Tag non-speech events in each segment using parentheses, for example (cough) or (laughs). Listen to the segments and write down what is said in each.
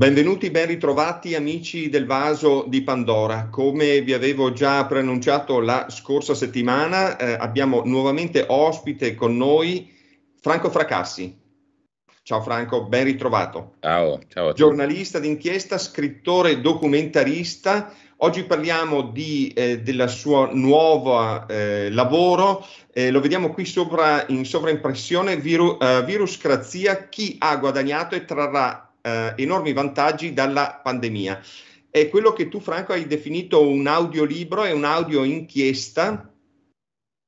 Benvenuti, ben ritrovati amici del vaso di Pandora. Come vi avevo già preannunciato la scorsa settimana, eh, abbiamo nuovamente ospite con noi Franco Fracassi. Ciao Franco, ben ritrovato. Ciao, ciao. Giornalista d'inchiesta, scrittore documentarista. Oggi parliamo di, eh, del suo nuovo eh, lavoro, eh, lo vediamo qui sopra in sovraimpressione, viru, eh, Viruscrazia, chi ha guadagnato e trarrà eh, enormi vantaggi dalla pandemia. È quello che tu, Franco, hai definito un audiolibro e un audio inchiesta.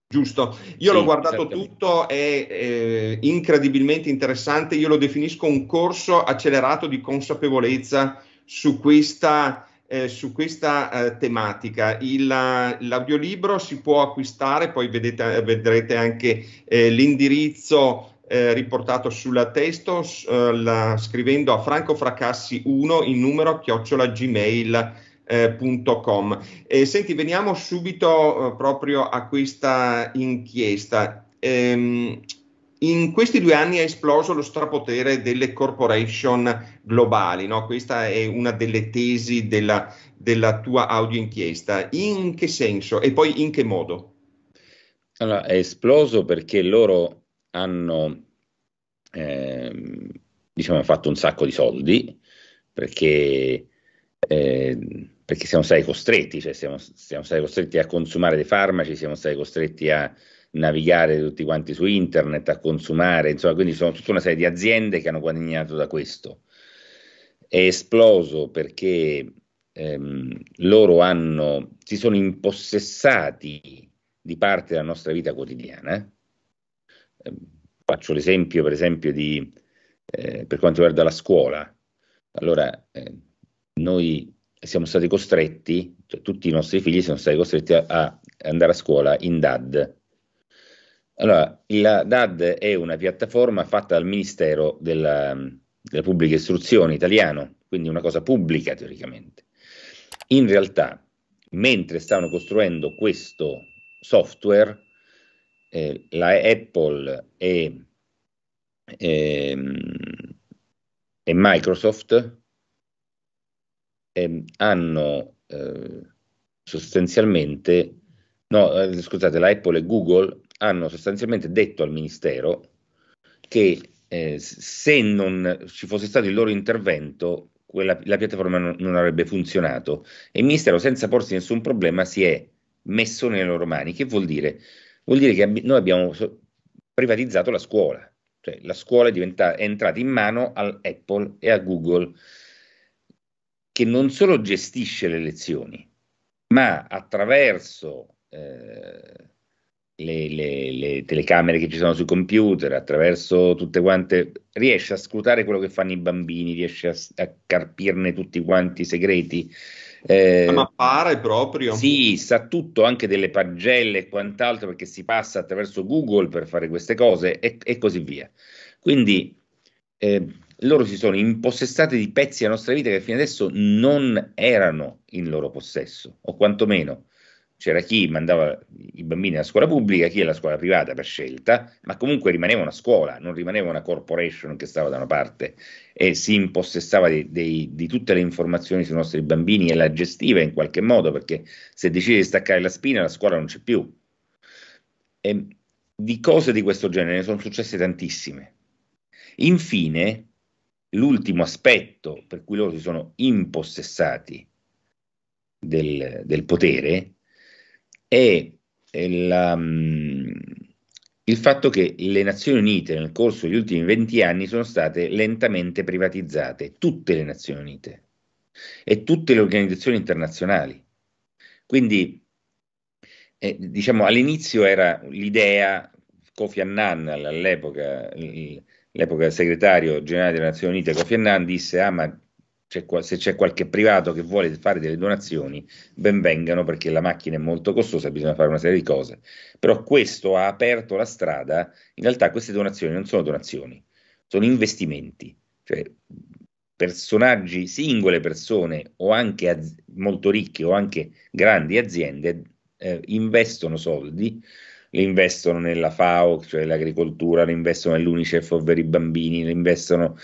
Giusto, io sì, l'ho guardato tutto, è eh, incredibilmente interessante, io lo definisco un corso accelerato di consapevolezza su questa eh, su questa eh, tematica. Il, l'audiolibro si può acquistare, poi vedete, vedrete anche eh, l'indirizzo eh, riportato sulla testo eh, la, scrivendo a Franco Fracassi 1 in numero chiocciola gmail. Eh, .com. E, senti, veniamo subito eh, proprio a questa inchiesta. Ehm, in questi due anni è esploso lo strapotere delle corporation globali, no? questa è una delle tesi della, della tua audio inchiesta. In che senso e poi in che modo? Allora, è esploso perché loro hanno eh, diciamo, fatto un sacco di soldi perché, eh, perché siamo stati costretti, cioè siamo, siamo, stati costretti a consumare dei farmaci, siamo stati costretti a navigare tutti quanti su internet, a consumare, insomma, quindi sono tutta una serie di aziende che hanno guadagnato da questo. È esploso perché ehm, loro hanno, si sono impossessati di parte della nostra vita quotidiana Ehm, faccio l'esempio, per esempio, di, eh, per quanto riguarda la scuola. Allora, eh, noi siamo stati costretti, cioè, tutti i nostri figli sono stati costretti a, a andare a scuola in DAD. Allora, la DAD è una piattaforma fatta dal Ministero della, della Pubblica Istruzione italiano, quindi una cosa pubblica teoricamente. In realtà, mentre stavano costruendo questo software, eh, la Apple e, e, ehm, e Microsoft eh, hanno eh, sostanzialmente, no, eh, scusate, la Apple e Google hanno sostanzialmente detto al Ministero che eh, se non ci fosse stato il loro intervento, quella, la piattaforma non, non avrebbe funzionato. E il Ministero, senza porsi nessun problema, si è messo nelle loro mani, che vuol dire vuol dire che noi abbiamo privatizzato la scuola, cioè la scuola è, diventata, è entrata in mano all'Apple e a Google, che non solo gestisce le lezioni, ma attraverso eh, le, le, le, telecamere che ci sono sui computer, attraverso tutte quante, riesce a scrutare quello che fanno i bambini, riesce a, a carpirne tutti quanti i segreti. Eh, La proprio. Sì, sa tutto anche delle pagelle e quant'altro perché si passa attraverso Google per fare queste cose e, e così via. Quindi eh, loro si sono impossessati di pezzi della nostra vita che fino adesso non erano in loro possesso, o quantomeno c'era chi mandava i bambini alla scuola pubblica, chi alla scuola privata per scelta, ma comunque rimaneva una scuola, non rimaneva una corporation che stava da una parte e si impossessava di, di, di tutte le informazioni sui nostri bambini e la gestiva in qualche modo, perché se decide di staccare la spina la scuola non c'è più. E di cose di questo genere ne sono successe tantissime. Infine, l'ultimo aspetto per cui loro si sono impossessati del, del potere è il, um, il fatto che le Nazioni Unite nel corso degli ultimi 20 anni sono state lentamente privatizzate, tutte le Nazioni Unite e tutte le organizzazioni internazionali. Quindi, eh, diciamo, all'inizio era l'idea, Kofi Annan all'epoca, l'epoca segretario generale delle Nazioni Unite, Kofi Annan disse, ah ma se c'è qualche privato che vuole fare delle donazioni, ben vengano perché la macchina è molto costosa, e bisogna fare una serie di cose. Però questo ha aperto la strada, in realtà queste donazioni non sono donazioni, sono investimenti, cioè personaggi, singole persone o anche az- molto ricche o anche grandi aziende eh, investono soldi, li investono nella FAO, cioè l'agricoltura, li investono nell'UNICEF ovvero i bambini, li investono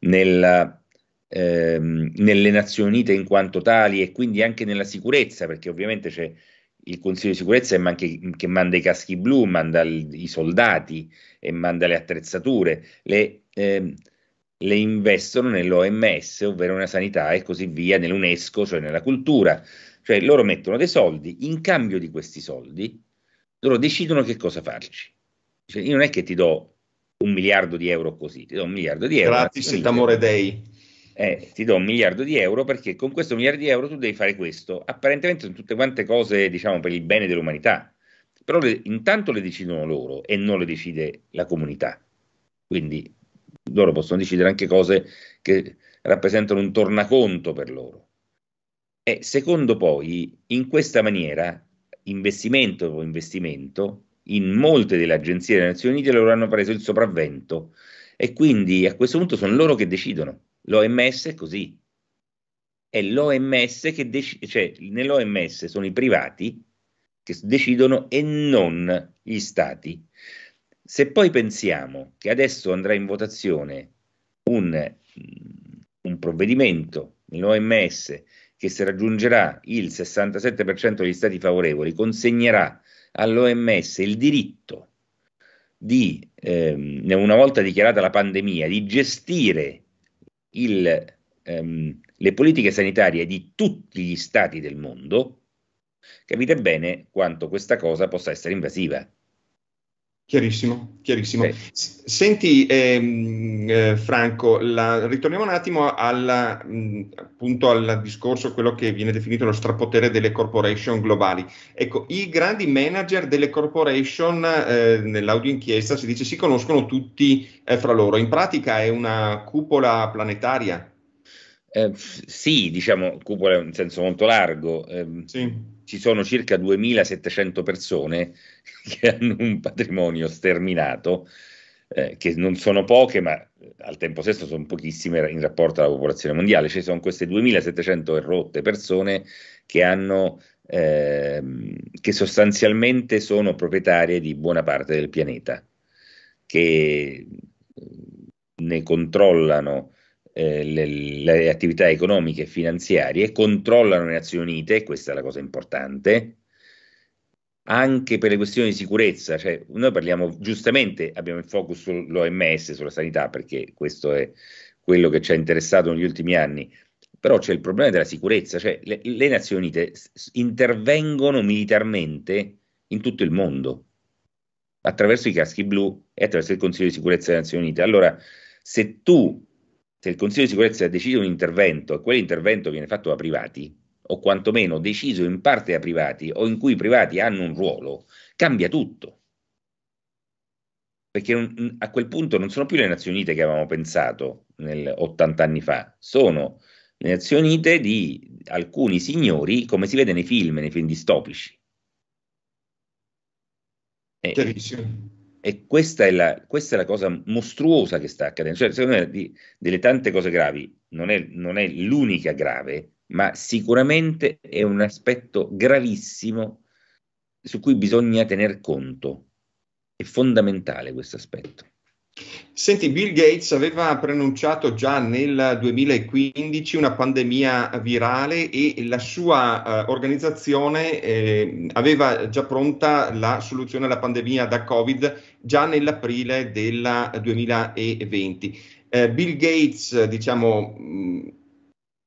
nella ehm, nelle Nazioni Unite in quanto tali e quindi anche nella sicurezza, perché ovviamente c'è il Consiglio di sicurezza anche, che manda i caschi blu, manda il, i soldati e manda le attrezzature, le, ehm, le investono nell'OMS, ovvero nella sanità e così via, nell'UNESCO, cioè nella cultura. Cioè loro mettono dei soldi, in cambio di questi soldi loro decidono che cosa farci. Cioè, io non è che ti do un miliardo di euro così, ti do un miliardo di euro. Gratis e d'amore dei eh, ti do un miliardo di euro perché con questo miliardo di euro tu devi fare questo. Apparentemente sono tutte quante cose, diciamo, per il bene dell'umanità, però le, intanto le decidono loro e non le decide la comunità. Quindi loro possono decidere anche cose che rappresentano un tornaconto per loro. E secondo poi, in questa maniera, investimento dopo investimento, in molte delle agenzie delle Nazioni Unite loro hanno preso il sopravvento e quindi a questo punto sono loro che decidono L'OMS è così. È l'OMS che decide, cioè nell'OMS sono i privati che decidono e non gli stati. Se poi pensiamo che adesso andrà in votazione un, un provvedimento nell'OMS che se raggiungerà il 67% degli stati favorevoli consegnerà all'OMS il diritto di, ehm, una volta dichiarata la pandemia, di gestire il, ehm, le politiche sanitarie di tutti gli stati del mondo, capite bene quanto questa cosa possa essere invasiva. Chiarissimo, chiarissimo. Okay. Senti ehm, eh, Franco, la, ritorniamo un attimo alla, mh, appunto al discorso, quello che viene definito lo strapotere delle corporation globali. Ecco, i grandi manager delle corporation, eh, nell'audio inchiesta si dice, si conoscono tutti eh, fra loro. In pratica è una cupola planetaria. Eh, sì, diciamo cupola in senso molto largo. Ehm, sì. Ci sono circa 2700 persone (laughs) che hanno un patrimonio sterminato, eh, che non sono poche, ma eh, al tempo stesso sono pochissime in rapporto alla popolazione mondiale. Ci sono queste 2.700 rotte persone che hanno Ehm, che sostanzialmente sono proprietarie di buona parte del pianeta, che eh, ne controllano eh, le, le, attività economiche e finanziarie, controllano le Nazioni Unite, questa è la cosa importante, anche per le questioni di sicurezza, cioè noi parliamo giustamente, abbiamo il focus sull'OMS, sulla sanità, perché questo è quello che ci ha interessato negli ultimi anni, però c'è il problema della sicurezza, cioè le, le Nazioni Unite intervengono militarmente in tutto il mondo, attraverso i caschi blu e attraverso il Consiglio di sicurezza delle Nazioni Unite. Allora, se tu, se il Consiglio di sicurezza decide un intervento e quell'intervento viene fatto da privati, o quantomeno deciso in parte da privati o in cui i privati hanno un ruolo, cambia tutto. Perché a quel punto non sono più le Nazioni Unite che avevamo pensato nel 80 anni fa, sono le Nazioni Unite di alcuni signori, come si vede nei film, nei film distopici. Eh, Chiarissimo. E questa è, la, questa è la, cosa mostruosa che sta accadendo. Cioè, secondo me, di, delle tante cose gravi, non è, non è, l'unica grave, ma sicuramente è un aspetto gravissimo su cui bisogna tener conto. È fondamentale questo aspetto. Senti, Bill Gates aveva preannunciato già nel 2015 una pandemia virale e la sua eh, organizzazione eh, aveva già pronta la soluzione alla pandemia da Covid già nell'aprile del 2020. Eh, Bill Gates, diciamo, mh,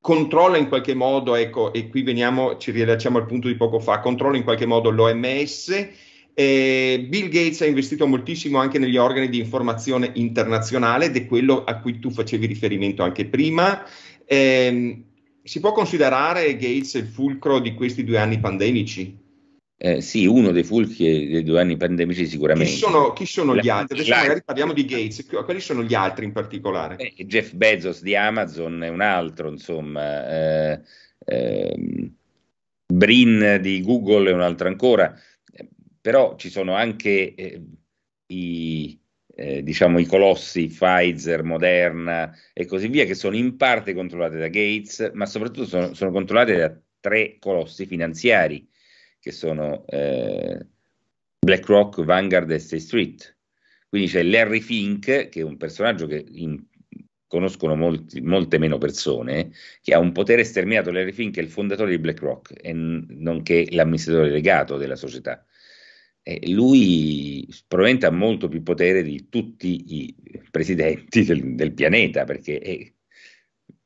controlla in qualche modo, ecco, e qui veniamo, ci riallacciamo al punto di poco fa, controlla in qualche modo l'OMS eh, Bill Gates ha investito moltissimo anche negli organi di informazione internazionale ed è quello a cui tu facevi riferimento anche prima. Eh, si può considerare Gates il fulcro di questi due anni pandemici? Eh, sì, uno dei fulcri dei due anni pandemici sicuramente. Chi sono, chi sono gli altri? Adesso magari parliamo di Gates, quali sono gli altri in particolare? Eh, Jeff Bezos di Amazon è un altro, insomma, eh, ehm, Brin di Google è un altro ancora, però ci sono anche eh, i, eh, diciamo, i colossi Pfizer, Moderna e così via, che sono in parte controllate da Gates, ma soprattutto sono, sono controllate da tre colossi finanziari, che sono eh, BlackRock, Vanguard e State Street. Quindi c'è Larry Fink, che è un personaggio che in, conoscono molti, molte meno persone, che ha un potere sterminato. Larry Fink è il fondatore di BlackRock, e nonché l'amministratore legato della società eh, lui probabilmente ha molto più potere di tutti i presidenti del, del pianeta perché eh,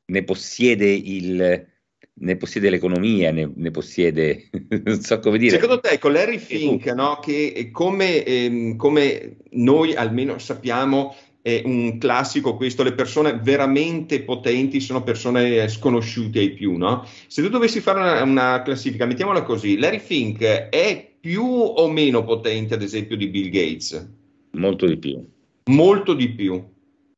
ne, possiede il, ne possiede l'economia, ne, ne possiede, (laughs) non so come dire. Secondo te, con Larry Fink, no, che eh, come, ehm, come noi almeno sappiamo, è un classico questo, le persone veramente potenti sono persone eh, sconosciute ai più, no? Se tu dovessi fare una, una classifica, mettiamola così, Larry Fink è più o meno potente ad esempio di Bill Gates? Molto di più. Molto di più.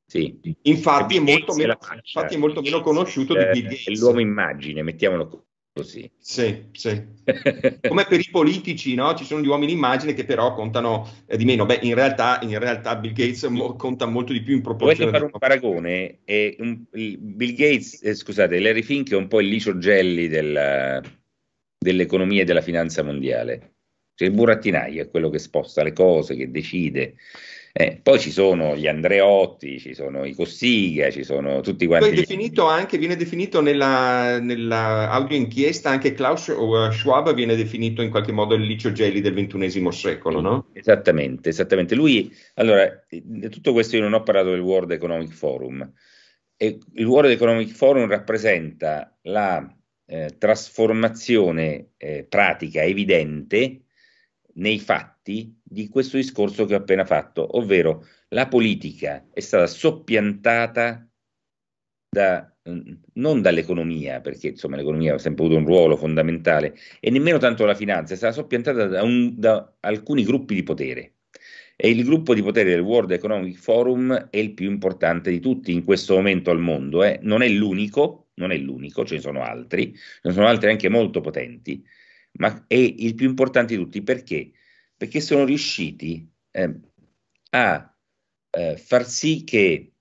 Sì. Infatti, è molto, meno, infatti è molto, meno, conosciuto di eh, Bill Gates. È l'uomo immagine, mettiamolo così così. Sì, sì. Come per i politici, no? ci sono gli uomini in immagine che però contano eh, di meno. Beh, in realtà, in realtà Bill Gates mo- conta molto di più in proporzione. Volete fare un paragone? Eh, un, Bill Gates, eh, scusate, Larry Fink è un po' il licio gelli della, dell'economia e della finanza mondiale. Cioè il burattinaio è quello che sposta le cose, che decide. Eh, poi ci sono gli Andreotti, ci sono i Cossiga, ci sono tutti quanti. Poi definito anche, viene definito nella, nella audio inchiesta anche Klaus eh, Schwab viene definito in qualche modo il Licio Gelli del XXI secolo, no? Esattamente, esattamente. Lui, allora, tutto questo io non ho parlato del World Economic Forum. E il World Economic Forum rappresenta la eh, trasformazione eh, pratica evidente nei fatti di questo discorso che ho appena fatto, ovvero la politica è stata soppiantata da, mm, non dall'economia, perché insomma l'economia ha sempre avuto un ruolo fondamentale, e nemmeno tanto la finanza, è stata soppiantata da, un, da alcuni gruppi di potere. E il gruppo di potere del World Economic Forum è il più importante di tutti in questo momento al mondo, eh. non è l'unico, non è l'unico, ce ne sono altri, ce ne sono altri anche molto potenti, ma è il più importante di tutti perché? perché sono riusciti eh, a eh, far sì che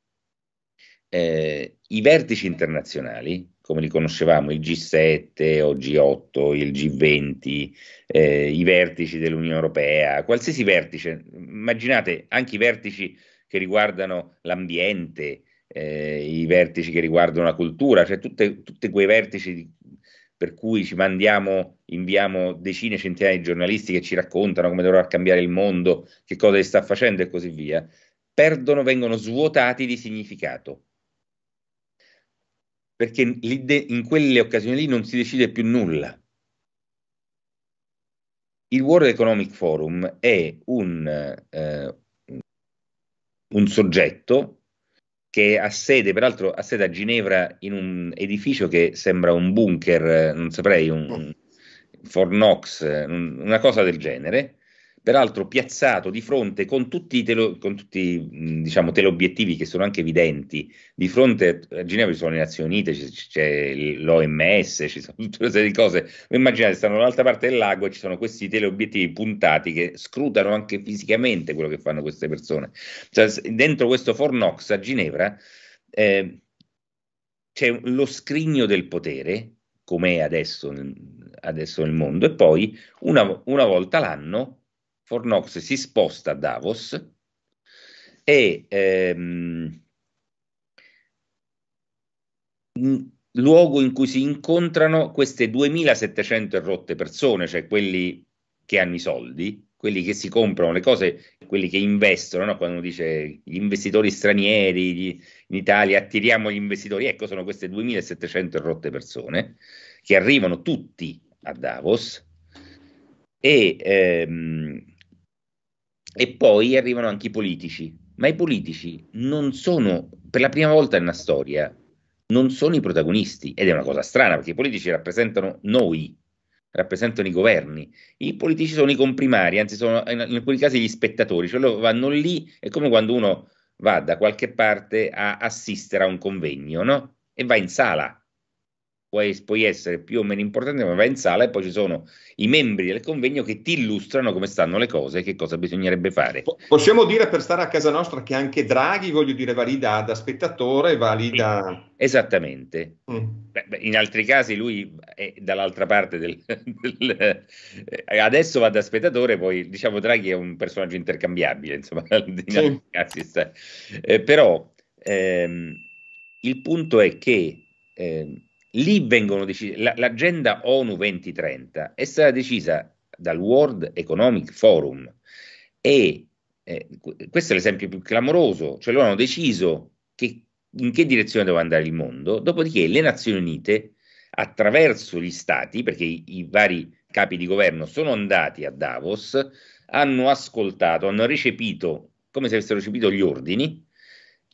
eh, i vertici internazionali, come li conoscevamo, il G7 o G8, il G20, eh, i vertici dell'Unione Europea, qualsiasi vertice, immaginate anche i vertici che riguardano l'ambiente, eh, i vertici che riguardano la cultura, cioè tutti quei vertici di, per cui ci mandiamo, inviamo decine, centinaia di giornalisti che ci raccontano come dovrà cambiare il mondo, che cosa si sta facendo e così via, perdono, vengono svuotati di significato. Perché in quelle occasioni lì non si decide più nulla. Il World Economic Forum è un, eh, un soggetto che ha sede, peraltro ha sede a Ginevra in un edificio che sembra un bunker, eh, non saprei, un, mm. Fornox, eh, una cosa del genere, peraltro piazzato di fronte con tutti, telo, con tutti diciamo, teleobiettivi che sono anche evidenti, di fronte a Ginevra ci sono le Nazioni Unite, c'è, l'OMS, ci sono tutte una serie di cose, immaginate stanno dall'altra parte del lago e ci sono questi teleobiettivi puntati che scrutano anche fisicamente quello che fanno queste persone. Cioè, dentro questo Fornox a Ginevra eh, c'è lo scrigno del potere, come è adesso, adesso nel mondo, e poi una, una volta l'anno Fornox si sposta a Davos e ehm, luogo in cui si incontrano queste 2700 rotte persone, cioè quelli che hanno i soldi, quelli che si comprano le cose, quelli che investono, no? quando dice gli investitori stranieri gli, in Italia attiriamo gli investitori, ecco sono queste 2700 rotte persone che arrivano tutti a Davos e ehm, e poi arrivano anche i politici, ma i politici non sono, per la prima volta nella storia, non sono i protagonisti ed è una cosa strana perché i politici rappresentano noi, rappresentano i governi, i politici sono i comprimari, anzi sono in, alcuni casi gli spettatori, cioè loro vanno lì, è come quando uno va da qualche parte a assistere a un convegno no? e va in sala, puoi, essere più o meno importante, ma vai in sala e poi ci sono i membri del convegno che ti illustrano come stanno le cose e che cosa bisognerebbe fare. Possiamo dire per stare a casa nostra che anche Draghi, voglio dire, valida da spettatore, valida... Esattamente. Mm. Beh, in altri casi lui è dall'altra parte del, (laughs) del... Eh, adesso va da spettatore, poi diciamo Draghi è un personaggio intercambiabile, insomma, (laughs) in sì. casi sta. Eh, però ehm, il punto è che... Ehm, lì vengono decise, la, l'agenda ONU 2030 è stata decisa dal World Economic Forum e eh, questo è l'esempio più clamoroso, cioè loro hanno deciso che, in che direzione doveva andare il mondo, dopodiché le Nazioni Unite attraverso gli stati, perché i, i vari capi di governo sono andati a Davos, hanno ascoltato, hanno recepito, come se avessero recepito gli ordini,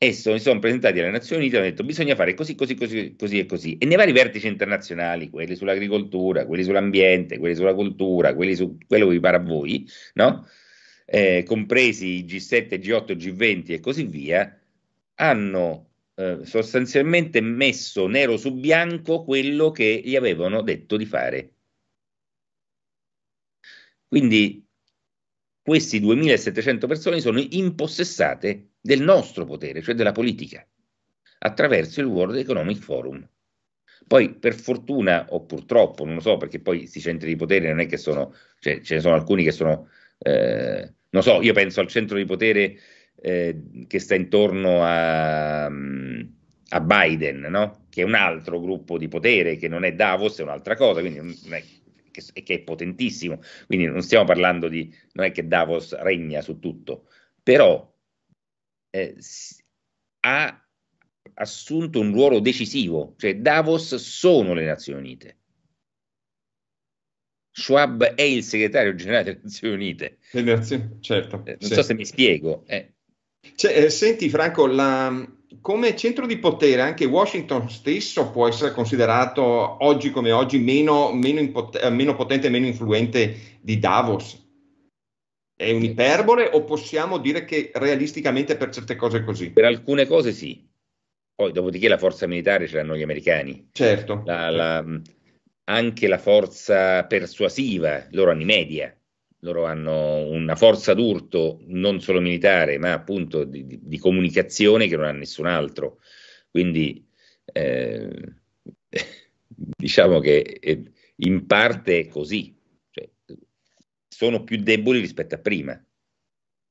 e sono, sono presentati alle Nazioni Unite e hanno detto bisogna fare così, così, così, così e così. E nei vari vertici internazionali, quelli sull'agricoltura, quelli sull'ambiente, quelli sulla cultura, quelli su quello che vi pare a voi, no? eh, compresi i G7, G8, G20 e così via, hanno eh, sostanzialmente messo nero su bianco quello che gli avevano detto di fare. Quindi queste 2.700 persone sono impossessate del nostro potere, cioè della politica, attraverso il World Economic Forum. Poi, per fortuna o purtroppo, non lo so, perché poi questi centri di potere non è che sono, cioè, ce ne sono alcuni che sono, eh, non so, io penso al centro di potere eh, che sta intorno a, a Biden, no? che è un altro gruppo di potere, che non è Davos, è un'altra cosa, quindi non è che, che è potentissimo, quindi non stiamo parlando di, non è che Davos regna su tutto, però eh, ha assunto un ruolo decisivo, cioè Davos sono le Nazioni Unite. Schwab è il segretario generale delle Nazioni Unite. Nazioni, certo. Eh, non sì. so se mi spiego. Eh. Cioè, eh, senti Franco, la, come centro di potere anche Washington stesso può essere considerato oggi come oggi meno, meno, impot- eh, meno potente e meno influente di Davos. È un'iperbole o possiamo dire che realisticamente per certe cose è così? Per alcune cose sì. Poi dopodiché la forza militare ce l'hanno gli americani. Certo. La, la, anche la forza persuasiva, loro hanno i media loro hanno una forza d'urto non solo militare, ma appunto di, di, di comunicazione che non ha nessun altro. Quindi eh, (laughs) diciamo che eh, in parte è così, cioè, sono più deboli rispetto a prima.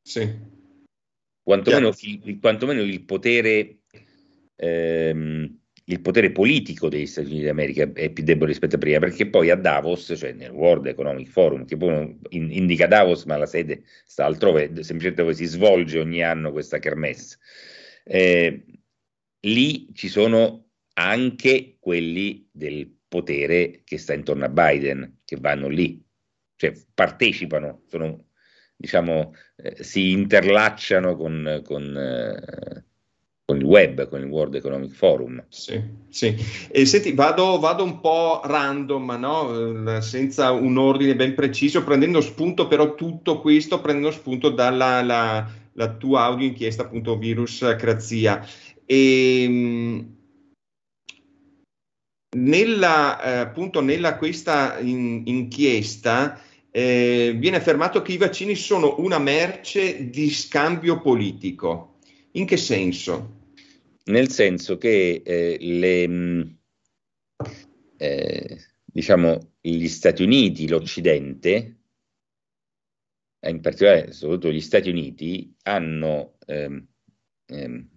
Sì. Quantomeno, yeah. il, quantomeno il potere ehm, il potere politico degli Stati Uniti d'America è più debole rispetto a prima, perché poi a Davos, cioè nel World Economic Forum, che poi indica Davos, ma la sede sta altrove, semplicemente dove si svolge ogni anno questa kermesse, eh, lì ci sono anche quelli del potere che sta intorno a Biden, che vanno lì, cioè partecipano, sono, diciamo, eh, si interlacciano con... con eh, con il web, con il World Economic Forum. Sì, sì. E senti, vado, vado un po' random, no? Ehm, senza un ordine ben preciso, prendendo spunto però tutto questo, prendendo spunto dalla la, la tua audio inchiesta appunto Virus Crazia. E, ehm, nella, eh, appunto, nella questa in, inchiesta eh, viene affermato che i vaccini sono una merce di scambio politico. In che senso? nel senso che eh, le, mh, mm, eh, diciamo, gli Stati Uniti, l'Occidente, eh, in particolare soprattutto gli Stati Uniti, hanno, ehm, ehm,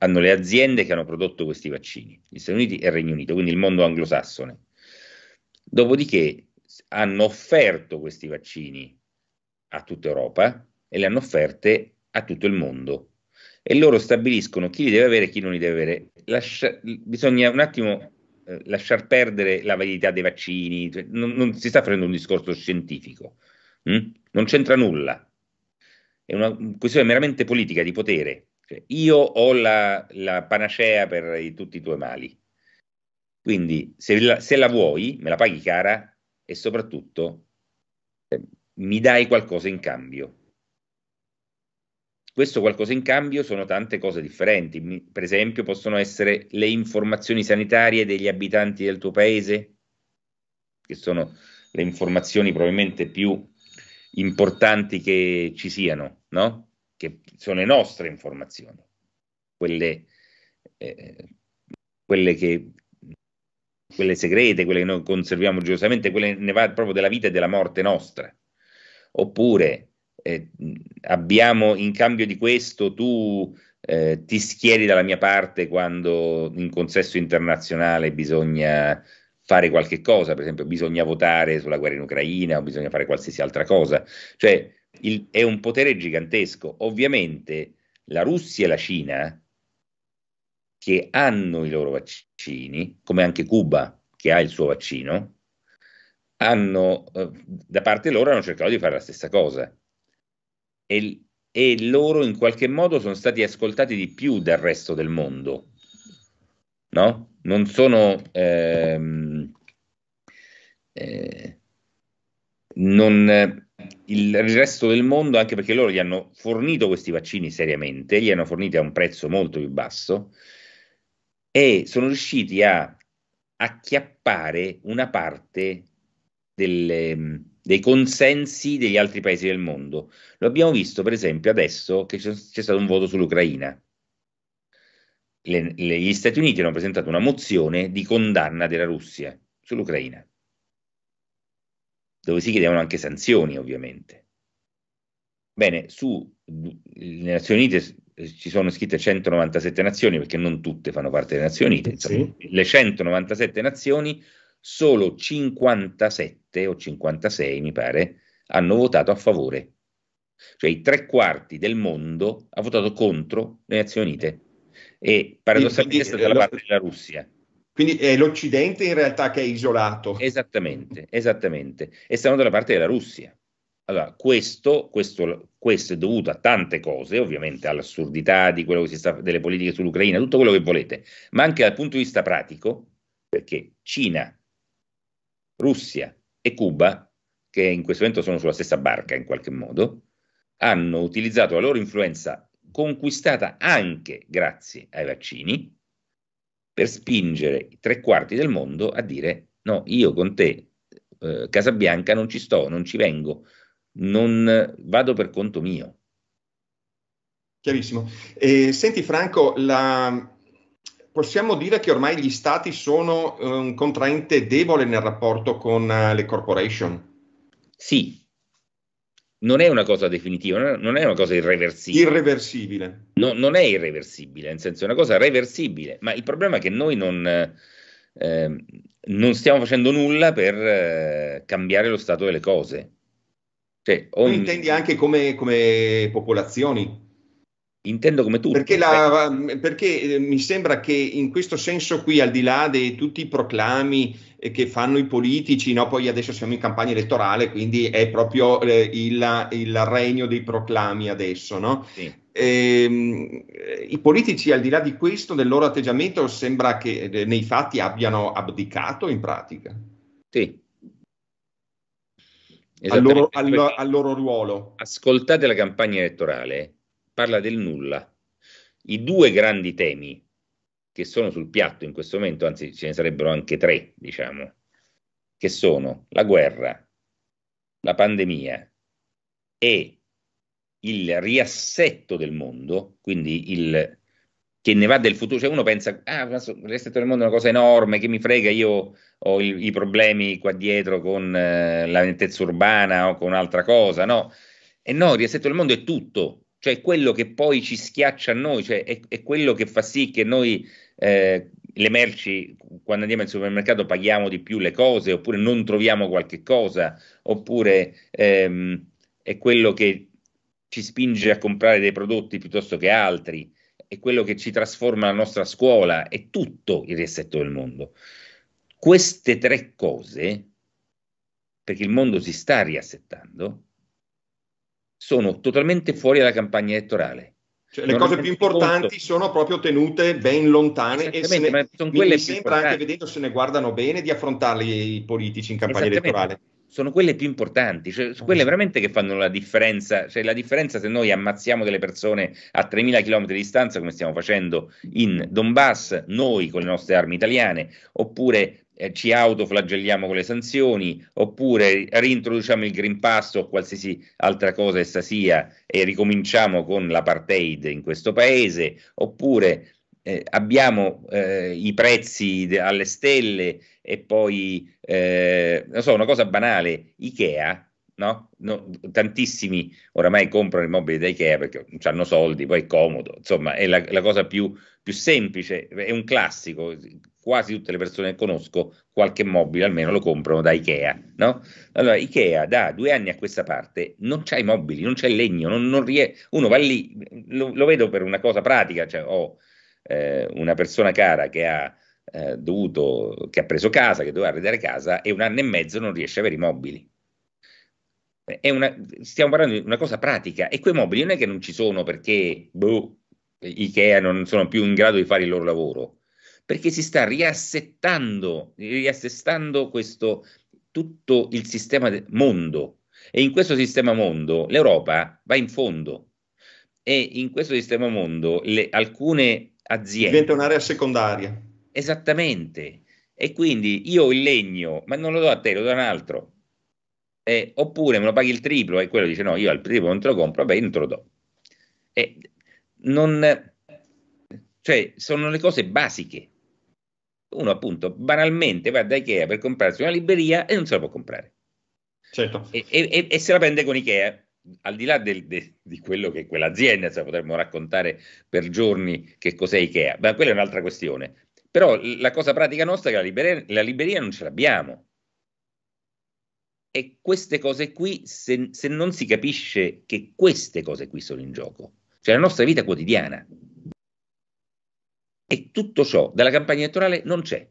hanno le aziende che hanno prodotto questi vaccini, gli Stati Uniti e il Regno Unito, quindi il mondo anglosassone. Dopodiché hanno offerto questi vaccini a tutta Europa e li hanno offerte a tutto il mondo e loro stabiliscono chi li deve avere e chi non li deve avere. Lascia, bisogna un attimo eh, lasciar perdere la validità dei vaccini, cioè, non, non, si sta facendo un discorso scientifico, mh? Hm? non c'entra nulla, è una questione meramente politica di potere. Cioè, io ho la, la panacea per i, tutti i tuoi mali. Quindi se la, se la, vuoi, me la paghi cara e soprattutto eh, mi dai qualcosa in cambio. Questo qualcosa in cambio sono tante cose differenti, per esempio possono essere le informazioni sanitarie degli abitanti del tuo paese, che sono le informazioni probabilmente più importanti che ci siano, no? che sono le nostre informazioni, quelle, eh, quelle, che, quelle segrete, quelle che noi conserviamo gioiosamente, quelle ne va proprio della vita e della morte nostra. Oppure eh, abbiamo in cambio di questo tu eh, ti schieri dalla mia parte quando in consesso internazionale bisogna fare qualche cosa, per esempio bisogna votare sulla guerra in Ucraina o bisogna fare qualsiasi altra cosa. Cioè il, è un potere gigantesco. Ovviamente la Russia e la Cina, che hanno i loro vaccini, come anche Cuba che ha il suo vaccino, hanno, eh, da parte loro hanno cercato di fare la stessa cosa e, e loro in qualche modo sono stati ascoltati di più del resto del mondo, no? Non sono... Ehm, eh, non, il, il, resto del mondo, anche perché loro gli hanno fornito questi vaccini seriamente, li hanno forniti a un prezzo molto più basso e sono riusciti a acchiappare una parte delle, dei consensi degli altri paesi del mondo. Lo abbiamo visto, per esempio, adesso che c'è, c'è stato un voto sull'Ucraina. Le, le, gli Stati Uniti hanno presentato una mozione di condanna della Russia sull'Ucraina, dove si chiedevano anche sanzioni, ovviamente. Bene, sulle Nazioni Unite ci sono scritte 197 nazioni, perché non tutte fanno parte delle Nazioni Unite, insomma, sì. le 197 nazioni solo 57 o 56 mi pare hanno votato a favore. Cioè i tre quarti del mondo ha votato contro le Nazioni Unite e paradossalmente quindi, è stata la parte della Russia. Quindi è l'Occidente in realtà che è isolato. Esattamente, esattamente. E stanno dalla parte della Russia. Allora, questo, questo, questo, è dovuto a tante cose, ovviamente all'assurdità sta, delle politiche sull'Ucraina, tutto quello che volete, ma anche dal punto di vista pratico, perché Cina, Russia e Cuba, che in questo momento sono sulla stessa barca in qualche modo, hanno utilizzato la loro influenza conquistata anche grazie ai vaccini per spingere i tre quarti del mondo a dire no, io con te, eh, Casabianca, non ci sto, non ci vengo, non eh, vado per conto mio. Chiarissimo. Eh, senti Franco, la, possiamo dire che ormai gli stati sono eh, un contraente debole nel rapporto con eh, le corporation? Sì, non è una cosa definitiva, non è una cosa irreversibile. Irreversibile. No, non è irreversibile, nel senso è una cosa reversibile, ma il problema è che noi non, eh, non stiamo facendo nulla per eh, cambiare lo stato delle cose. Cioè, ogni... Tu intendi anche come, come popolazioni? Intendo come tu. Perché, la, cioè perché, eh, mi sembra che in questo senso qui, al di là di tutti i proclami eh, che fanno i politici, no? poi adesso siamo in campagna elettorale, quindi è proprio eh, il, il, regno dei proclami adesso. No? Sì. E, ehm, eh, I politici, al di là di questo, nel loro atteggiamento, sembra che nei fatti abbiano abdicato in pratica. Sì, al loro, al, al loro, ruolo. Ascoltate la campagna elettorale parla del nulla. I due grandi temi che sono sul piatto in questo momento, anzi ce ne sarebbero anche tre, diciamo, che sono la guerra, la pandemia e il riassetto del mondo, quindi il che ne va del futuro, cioè uno pensa, ah, il riassetto del mondo è una cosa enorme, che mi frega, io ho il, i problemi qua dietro con eh, la lentezza urbana o con un'altra cosa, no? E no, il riassetto del mondo è tutto, cioè quello che poi ci schiaccia a noi, cioè è, è quello che fa sì che noi eh, le merci, quando andiamo al supermercato, paghiamo di più le cose, oppure non troviamo qualche cosa, oppure ehm, è quello che ci spinge a comprare dei prodotti piuttosto che altri, è quello che ci trasforma la nostra scuola, è tutto il riassetto del mondo. Queste tre cose, perché il mondo si sta riassettando, sono totalmente fuori dalla campagna elettorale. Cioè, le cose più importanti conto. sono proprio tenute ben lontane e se ne, ma sono mi, mi sembra anche vedendo se ne guardano bene di affrontarli i politici in campagna elettorale. Sono quelle più importanti, cioè, sono quelle veramente che fanno la differenza. Cioè, la differenza se noi ammazziamo delle persone a 3.000 km di distanza, come stiamo facendo in Donbass, noi con le nostre armi italiane, oppure eh, ci autoflagelliamo con le sanzioni, oppure rintroduciamo il Green Pass o qualsiasi altra cosa essa sia e ricominciamo con l'apartheid in questo paese, oppure eh, abbiamo eh, i prezzi de- alle stelle e poi, eh, non so, una cosa banale, Ikea No? No, tantissimi oramai comprano i mobili da Ikea perché hanno soldi, poi è comodo, insomma è la, la cosa più, più, semplice, è un classico, quasi tutte le persone che conosco qualche mobile almeno lo comprano da Ikea. No? Allora, Ikea da due anni a questa parte non c'ha i mobili, non c'è il legno, non, non rie- uno va lì, lo, lo, vedo per una cosa pratica, cioè ho eh, una persona cara che ha eh, dovuto, che ha preso casa, che doveva arredare casa e un anno e mezzo non riesce ad avere i mobili. Una, stiamo parlando di una cosa pratica e quei mobili non è che non ci sono perché boh, Ikea non sono più in grado di fare il loro lavoro, perché si sta riassettando, riassettando questo, tutto il sistema mondo e in questo sistema mondo l'Europa va in fondo e in questo sistema mondo le, alcune aziende... Diventa un'area secondaria. Esattamente. E quindi io il legno, ma non lo do a te, lo do a un altro. Eh, oppure me lo paghi il triplo e quello dice no, io al triplo non te lo compro, beh, non te lo do. Eh, non, cioè, sono le cose basiche uno appunto banalmente va da Ikea per comprarsi una libreria e non se la può comprare. Certo. E, e, e, se la prende con Ikea, al di là del, de, di quello che quell'azienda, se potremmo raccontare per giorni che cos'è Ikea, ma quella è un'altra questione. Però la cosa pratica nostra è che la libreria, la libreria non ce l'abbiamo. E queste cose qui, se, se non si capisce che queste cose qui sono in gioco, cioè la nostra vita quotidiana, e tutto ciò della campagna elettorale non c'è.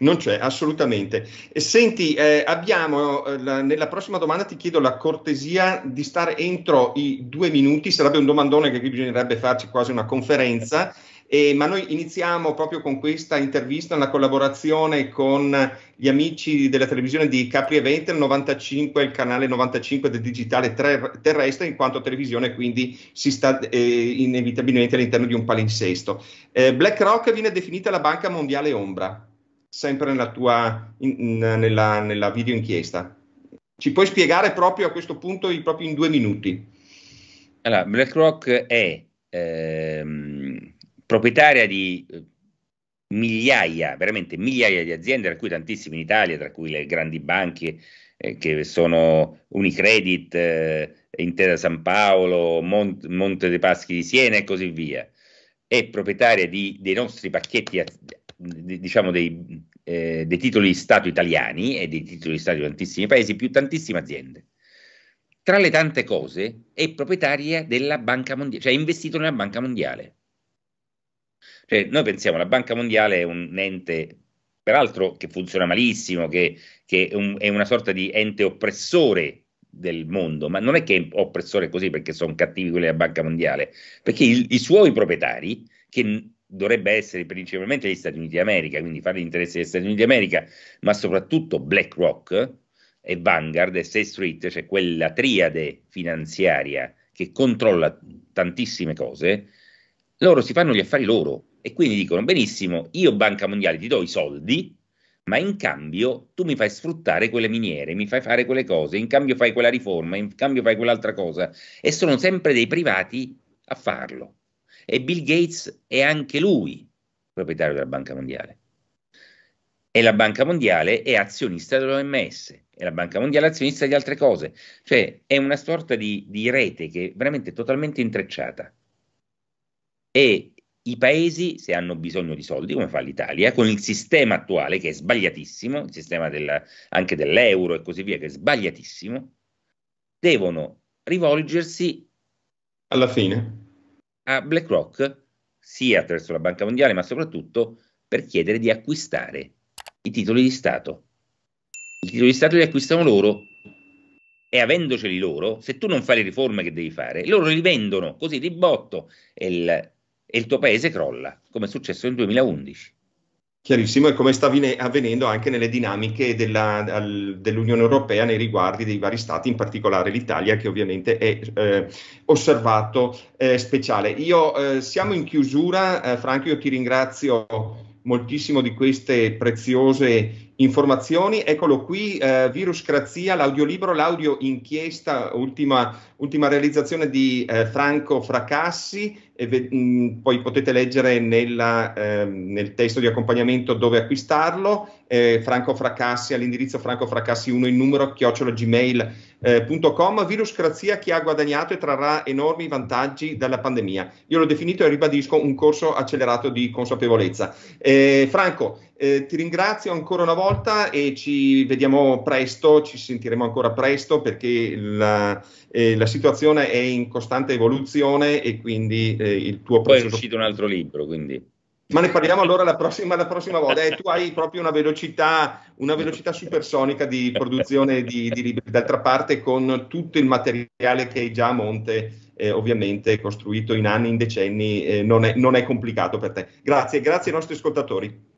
Non c'è, assolutamente. Senti, eh, abbiamo, eh, la, nella prossima domanda ti chiedo la cortesia di stare entro i due minuti, sarebbe un domandone che qui bisognerebbe farci quasi una conferenza. E, ma noi iniziamo proprio con questa intervista, una collaborazione con gli amici della televisione di Capri Eventer 95, il canale 95 del digitale terrestre, in quanto televisione quindi si sta eh, inevitabilmente all'interno di un palinsesto. Eh, BlackRock viene definita la banca mondiale ombra, sempre nella tua in, nella, nella video inchiesta. Ci puoi spiegare proprio a questo punto, proprio in due minuti? Allora, BlackRock è eh proprietaria di eh, migliaia, veramente migliaia di aziende, tra cui tantissime in Italia, tra cui le grandi banche eh, che sono Unicredit, eh, Intesa San Paolo, Mont- Monte dei Paschi di Siena e così via. È proprietaria di, dei nostri pacchetti, eh, diciamo dei, eh, dei, titoli di Stato italiani e dei titoli di Stato di tantissimi paesi, più tantissime aziende. Tra le tante cose è proprietaria della Banca Mondiale, cioè ha investito nella Banca Mondiale cioè, noi pensiamo che la Banca Mondiale è un ente, peraltro, che funziona malissimo, che, che è, un, è una sorta di ente oppressore del mondo, ma non è che è oppressore così perché sono cattivi quelli della Banca Mondiale, perché il, i suoi proprietari, che dovrebbe essere principalmente gli Stati Uniti d'America, quindi fare gli interessi degli Stati Uniti d'America, ma soprattutto BlackRock e Vanguard e State Street, cioè quella triade finanziaria che controlla tantissime cose, loro si fanno gli affari loro, e quindi dicono benissimo, io Banca Mondiale ti do i soldi, ma in cambio tu mi fai sfruttare quelle miniere, mi fai fare quelle cose, in cambio fai quella riforma, in cambio fai quell'altra cosa e sono sempre dei privati a farlo. E Bill Gates è anche lui proprietario della Banca Mondiale. E la Banca Mondiale è azionista dell'OMS, e la Banca Mondiale è azionista di altre cose. Cioè è una sorta di, di rete che è veramente totalmente intrecciata. E i paesi, se hanno bisogno di soldi, come fa l'Italia, con il sistema attuale che è sbagliatissimo, il sistema del, anche dell'euro e così via, che è sbagliatissimo, devono rivolgersi alla fine a BlackRock, sia attraverso la Banca Mondiale, ma soprattutto per chiedere di acquistare i titoli di Stato. I titoli di Stato li acquistano loro e avendoceli loro, se tu non fai le riforme che devi fare, loro li vendono così di botto e il e il tuo paese crolla, come è successo nel 2011. Chiarissimo, e come sta avvenendo anche nelle dinamiche della, al, dell'Unione Europea nei riguardi dei vari stati, in particolare l'Italia, che ovviamente è eh, osservato eh, speciale. Io eh, siamo in chiusura, eh, Franco, io ti ringrazio moltissimo di queste preziose informazioni. Eccolo qui, eh, Viruscrazia, l'audiolibro, l'audio inchiesta, ultima, ultima realizzazione di eh, Franco Fracassi. Ve, mh, mm, poi potete leggere nella, eh, nel testo di accompagnamento dove acquistarlo. Eh, Franco Fracassi all'indirizzo Franco Fracassi 1 in numero chiocciolagmail.com. Eh, Viruscrazia, chi ha guadagnato e trarrà enormi vantaggi dalla pandemia. Io l'ho definito e ribadisco un corso accelerato di consapevolezza. Eh, Franco, eh, ti ringrazio ancora una volta e ci vediamo presto, ci sentiremo ancora presto perché la, eh, la situazione è in costante evoluzione e quindi eh, il tuo... Poi è uscito un altro libro, quindi... Ma ne parliamo allora la prossima, la prossima volta. Eh, tu hai proprio una velocità, una velocità supersonica di produzione di, di, libri. D'altra parte, con tutto il materiale che hai già a monte, eh, ovviamente costruito in anni, in decenni, eh, non, è, non è complicato per te. Grazie, grazie ai nostri ascoltatori.